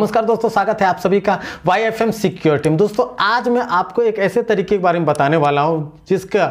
नमस्कार दोस्तों स्वागत है आप सभी का वाई एफ एम सिक्योरिटी में दोस्तों आज मैं आपको एक ऐसे तरीके के बारे में बताने वाला हूं जिसका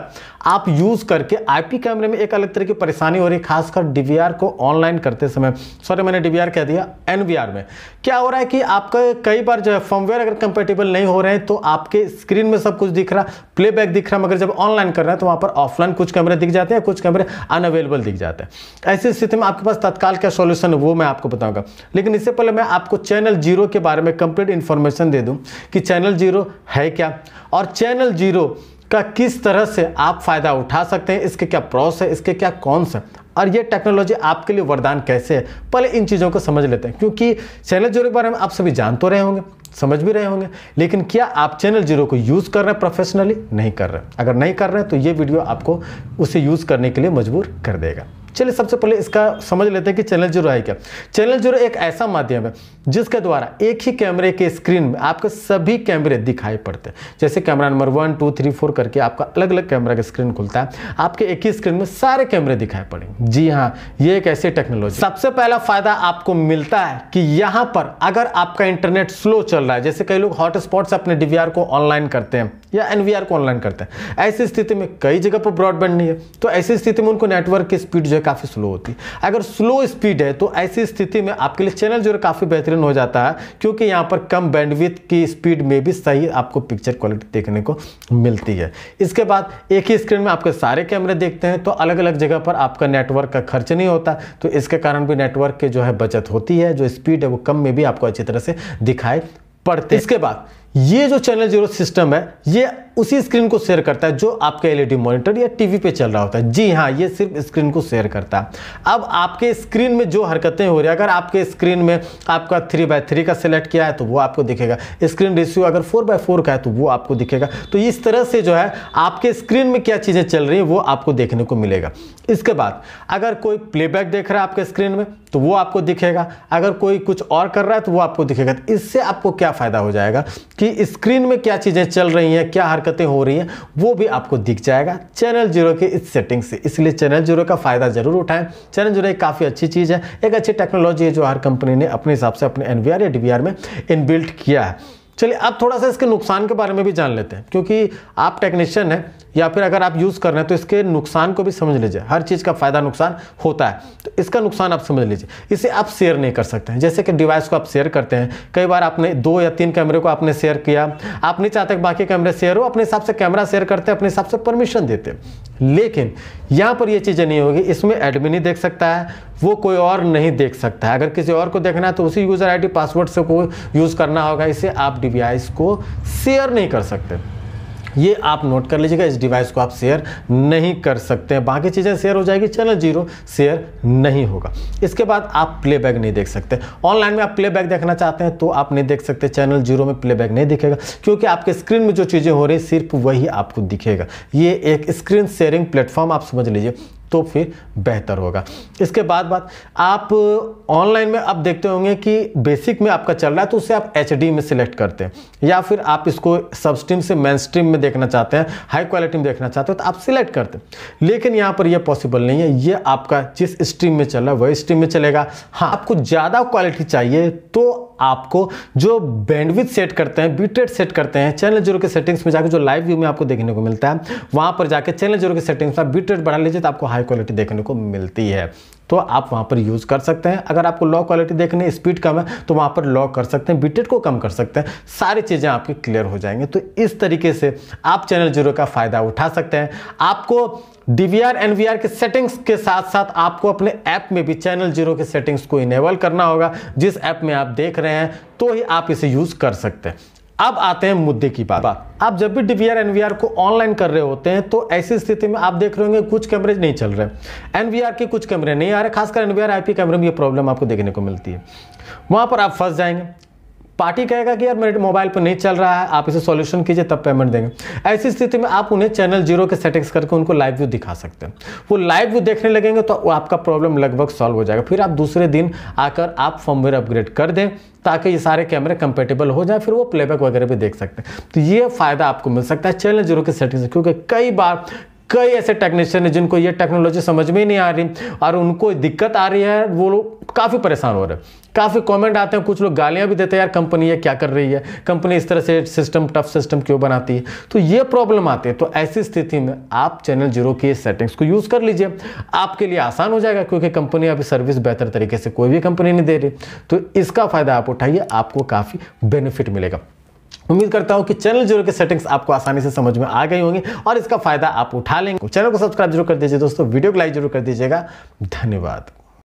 आप यूज़ करके आईपी कैमरे में एक अलग तरह की परेशानी हो रही है खासकर डीवीआर को ऑनलाइन करते समय सॉरी मैंने डीवीआर कह दिया एनवीआर में क्या हो रहा है कि आपका कई बार जो है फॉर्मवेयर अगर कंपेटेबल नहीं हो रहे हैं तो आपके स्क्रीन में सब कुछ दिख रहा प्लेबैक दिख रहा मगर जब ऑनलाइन कर रहे हैं तो वहाँ पर ऑफलाइन कुछ कैमरे दिख जाते हैं कुछ कैमरे अनअवेलेबल दिख जाते हैं ऐसी स्थिति में आपके पास तत्काल क्या सोल्यूशन है वो मैं आपको बताऊंगा लेकिन इससे पहले मैं आपको चैनल जीरो के बारे में कंप्लीट इन्फॉर्मेशन दे दूँ कि चैनल जीरो है क्या और चैनल जीरो का किस तरह से आप फ़ायदा उठा सकते हैं इसके क्या प्रॉस है इसके क्या कॉन्स है और ये टेक्नोलॉजी आपके लिए वरदान कैसे है पहले इन चीज़ों को समझ लेते हैं क्योंकि चैनल जीरो के बारे में आप सभी जान तो रहे होंगे समझ भी रहे होंगे लेकिन क्या आप चैनल जीरो को यूज़ कर रहे हैं प्रोफेशनली नहीं कर रहे अगर नहीं कर रहे हैं तो ये वीडियो आपको उसे यूज़ करने के लिए मजबूर कर देगा चलिए सबसे पहले इसका समझ लेते हैं कि चैनल जीरो है क्या चैनल जीरो एक ऐसा माध्यम है जिसके द्वारा एक ही कैमरे के स्क्रीन में आपके सभी कैमरे दिखाई पड़ते हैं जैसे camera number one two three four करके आपका अलग अलग कैमरा का स्क्रीन खुलता है आपके एक ही स्क्रीन में सारे कैमरे दिखाई पड़ेंगे जी हाँ ये एक ऐसी टेक्नोलॉजी सबसे पहला फायदा आपको मिलता है कि यहाँ पर अगर आपका इंटरनेट स्लो चल रहा है जैसे कई लोग हॉटस्पॉट से अपने डीवीआर को ऑनलाइन करते हैं या एन को ऑनलाइन करते हैं ऐसी स्थिति में कई जगह पर ब्रॉडबैंड नहीं है तो ऐसी स्थिति में उनको नेटवर्क की स्पीड जो है काफ़ी स्लो होती है अगर स्लो स्पीड है तो ऐसी स्थिति में आपके लिए चैनल जो है काफ़ी बेहतरीन हो जाता है क्योंकि यहाँ पर कम बैंडविथ की स्पीड में भी सही आपको पिक्चर क्वालिटी देखने को मिलती है इसके बाद एक ही स्क्रीन में आपके सारे कैमरे देखते हैं तो अलग अलग जगह पर आपका नेटवर्क का खर्च नहीं होता तो इसके कारण भी नेटवर्क की जो है बचत होती है जो स्पीड है वो कम में भी आपको अच्छी तरह से दिखाई पड़ते इसके बाद ये जो चैनल जीरो सिस्टम है ये उसी स्क्रीन को शेयर करता है जो आपके एलईडी मॉनिटर e या टीवी पे चल रहा होता है जी हाँ ये सिर्फ स्क्रीन को शेयर करता है अब आपके स्क्रीन में जो हरकतें हो रही है अगर आपके स्क्रीन में आपका थ्री बाय थ्री का सिलेक्ट किया है तो वो आपको दिखेगा स्क्रीन रेशियो अगर फोर बाय फोर का है तो वो आपको दिखेगा तो इस तरह से जो है आपके स्क्रीन में क्या चीज़ें चल रही हैं वो आपको देखने को मिलेगा इसके बाद अगर कोई प्लेबैक देख रहा है आपके स्क्रीन में तो वो आपको दिखेगा अगर कोई कुछ और कर रहा है तो वो आपको दिखेगा तो इससे आपको क्या फ़ायदा हो जाएगा कि स्क्रीन में क्या चीज़ें चल रही हैं क्या हरकत हरकतें हो रही हैं वो भी आपको दिख जाएगा चैनल जीरो के इस सेटिंग से इसलिए चैनल जीरो का फ़ायदा ज़रूर उठाएं चैनल जीरो एक काफ़ी अच्छी चीज़ है एक अच्छी टेक्नोलॉजी है जो हर कंपनी ने अपने हिसाब से अपने एन या डी में इनबिल्ट किया है चलिए अब थोड़ा सा इसके नुकसान के बारे में भी जान लेते हैं क्योंकि आप टेक्नीशियन हैं या फिर अगर आप यूज़ कर रहे हैं तो इसके नुकसान को भी समझ लीजिए हर चीज़ का फ़ायदा नुकसान होता है तो इसका नुकसान आप समझ लीजिए इसे आप शेयर नहीं कर सकते हैं जैसे कि डिवाइस को आप शेयर करते हैं कई बार आपने दो या तीन कैमरे को आपने शेयर किया आप नहीं चाहते कि बाकी कैमरे शेयर हो अपने हिसाब से कैमरा शेयर करते हैं अपने हिसाब से परमिशन देते हैं लेकिन यहाँ पर ये चीज़ें नहीं होगी इसमें एडमिन ही देख सकता है वो कोई और नहीं देख सकता है अगर किसी और को देखना है तो उसी यूज़र आईडी पासवर्ड से को यूज़ करना होगा इसे आप डिवाइस को शेयर नहीं कर सकते ये आप नोट कर लीजिएगा इस डिवाइस को आप शेयर नहीं कर सकते हैं बाकी चीज़ें शेयर हो जाएगी चैनल जीरो शेयर नहीं होगा इसके बाद आप प्लेबैक नहीं देख सकते ऑनलाइन में आप प्लेबैक देखना चाहते हैं तो आप नहीं देख सकते चैनल जीरो में प्लेबैक नहीं दिखेगा क्योंकि आपके स्क्रीन में जो चीज़ें हो रही सिर्फ वही आपको दिखेगा ये एक स्क्रीन शेयरिंग प्लेटफॉर्म आप समझ लीजिए तो फिर बेहतर होगा इसके बाद बात आप ऑनलाइन में आप देखते होंगे कि बेसिक में आपका चल रहा है तो उसे आप एच में सिलेक्ट करते हैं या फिर आप इसको सब स्ट्रीम से मेन स्ट्रीम में देखना चाहते हैं हाई क्वालिटी में देखना चाहते हो तो आप सिलेक्ट करते हैं लेकिन यहाँ पर यह पॉसिबल नहीं है ये आपका जिस स्ट्रीम में चल रहा है वही स्ट्रीम में चलेगा हाँ आपको ज़्यादा क्वालिटी चाहिए तो आपको जो बैंडविथ सेट करते हैं बीटेड सेट करते हैं चैनल जीरो के सेटिंग्स में जाकर जो लाइव व्यू में आपको देखने को मिलता है वहां पर जाकर चैनल जीरो के सेटिंग्स में बीटेड बढ़ा लीजिए तो आपको हाई क्वालिटी देखने को मिलती है तो आप वहाँ पर यूज़ कर सकते हैं अगर आपको लॉ क्वालिटी देखने स्पीड कम है तो वहाँ पर लॉ कर सकते हैं बीटेड को कम कर सकते हैं सारी चीज़ें आपकी क्लियर हो जाएंगी तो इस तरीके से आप चैनल जीरो का फ़ायदा उठा सकते हैं आपको D V R N V R के सेटिंग्स के साथ साथ आपको अपने ऐप में भी चैनल जीरो के सेटिंग्स को इनेबल करना होगा जिस ऐप में आप देख रहे हैं तो ही आप इसे यूज़ कर सकते हैं अब आते हैं मुद्दे की बात आप जब भी डीवीआर एनवीआर को ऑनलाइन कर रहे होते हैं तो ऐसी स्थिति में आप देख रहे होंगे कुछ कैमरे नहीं चल रहे एनवीआर के कुछ कैमरे नहीं आ रहे खासकर एनवीआर आईपी कैमरे में ये प्रॉब्लम आपको देखने को मिलती है वहां पर आप फंस जाएंगे पार्टी कहेगा कि यार मेरे मोबाइल पर नहीं चल रहा है आप इसे सॉल्यूशन कीजिए तब पेमेंट देंगे ऐसी स्थिति में आप उन्हें चैनल जीरो के सेटिंग्स करके उनको लाइव व्यू दिखा सकते हैं वो लाइव व्यू देखने लगेंगे तो आपका प्रॉब्लम लगभग सॉल्व हो जाएगा फिर आप दूसरे दिन आकर आप फॉर्मवेयर अपग्रेड कर दें ताकि ये सारे कैमरे कंपेटेबल हो जाए फिर वो प्लेबैक वगैरह भी देख सकते हैं तो ये फ़ायदा आपको मिल सकता है चैनल जीरो के सेटिंग से क्योंकि कई बार कई ऐसे टेक्नीशियन है जिनको ये टेक्नोलॉजी समझ में ही नहीं आ रही और उनको दिक्कत आ रही है वो लोग काफ़ी परेशान हो रहे हैं काफ़ी कमेंट आते हैं कुछ लोग गालियां भी देते हैं यार कंपनी ये क्या कर रही है कंपनी इस तरह से सिस्टम टफ सिस्टम क्यों बनाती है तो ये प्रॉब्लम आती है तो ऐसी स्थिति में आप चैनल जीरो की सेटिंग्स को यूज़ कर लीजिए आपके लिए आसान हो जाएगा क्योंकि कंपनी अभी सर्विस बेहतर तरीके से कोई भी कंपनी नहीं दे रही तो इसका फ़ायदा आप उठाइए आपको काफ़ी बेनिफिट मिलेगा उम्मीद करता हूँ कि चैनल जीरो के सेटिंग्स आपको आसानी से समझ में आ गई होंगी और इसका फायदा आप उठा लेंगे चैनल को सब्सक्राइब जरूर कर दीजिए दोस्तों वीडियो को लाइक जरूर कर दीजिएगा धन्यवाद